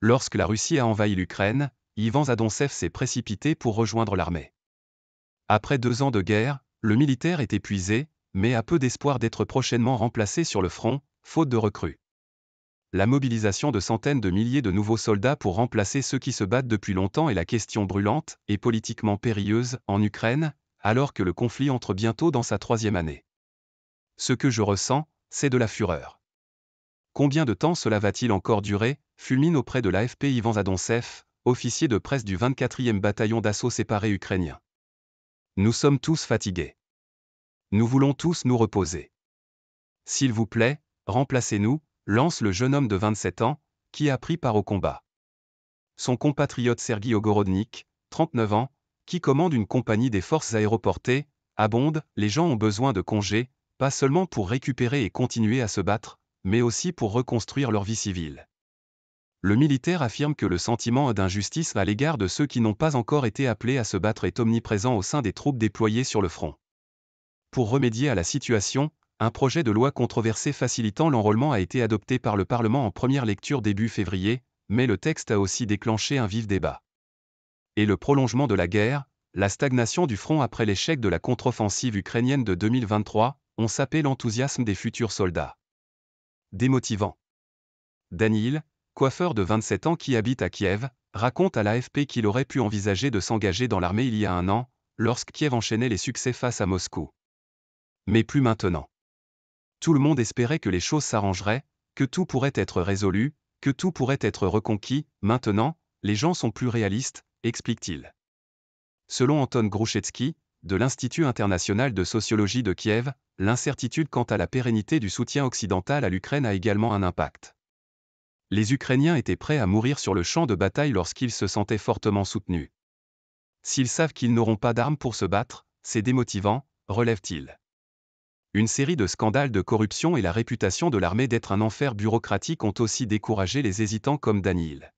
Lorsque la Russie a envahi l'Ukraine, Ivan Zadonsev s'est précipité pour rejoindre l'armée. Après deux ans de guerre, le militaire est épuisé, mais a peu d'espoir d'être prochainement remplacé sur le front, faute de recrues. La mobilisation de centaines de milliers de nouveaux soldats pour remplacer ceux qui se battent depuis longtemps est la question brûlante et politiquement périlleuse en Ukraine, alors que le conflit entre bientôt dans sa troisième année. Ce que je ressens, c'est de la fureur. Combien de temps cela va-t-il encore durer fulmine auprès de l'AFP Ivan Zadonsev, officier de presse du 24e bataillon d'assaut séparé ukrainien. Nous sommes tous fatigués. Nous voulons tous nous reposer. S'il vous plaît, remplacez-nous, lance le jeune homme de 27 ans, qui a pris part au combat. Son compatriote Sergi Ogorodnik, 39 ans, qui commande une compagnie des forces aéroportées, abonde, les gens ont besoin de congés, pas seulement pour récupérer et continuer à se battre, mais aussi pour reconstruire leur vie civile. Le militaire affirme que le sentiment d'injustice à l'égard de ceux qui n'ont pas encore été appelés à se battre est omniprésent au sein des troupes déployées sur le front. Pour remédier à la situation, un projet de loi controversé facilitant l'enrôlement a été adopté par le Parlement en première lecture début février, mais le texte a aussi déclenché un vif débat. Et le prolongement de la guerre, la stagnation du front après l'échec de la contre-offensive ukrainienne de 2023 ont sapé l'enthousiasme des futurs soldats démotivant. Daniel, coiffeur de 27 ans qui habite à Kiev, raconte à l'AFP qu'il aurait pu envisager de s'engager dans l'armée il y a un an, lorsque Kiev enchaînait les succès face à Moscou. Mais plus maintenant. Tout le monde espérait que les choses s'arrangeraient, que tout pourrait être résolu, que tout pourrait être reconquis, maintenant, les gens sont plus réalistes, explique-t-il. Selon Anton Grouchetsky, de l'Institut international de sociologie de Kiev, l'incertitude quant à la pérennité du soutien occidental à l'Ukraine a également un impact. Les Ukrainiens étaient prêts à mourir sur le champ de bataille lorsqu'ils se sentaient fortement soutenus. S'ils savent qu'ils n'auront pas d'armes pour se battre, c'est démotivant, relève-t-il. Une série de scandales de corruption et la réputation de l'armée d'être un enfer bureaucratique ont aussi découragé les hésitants comme Danil.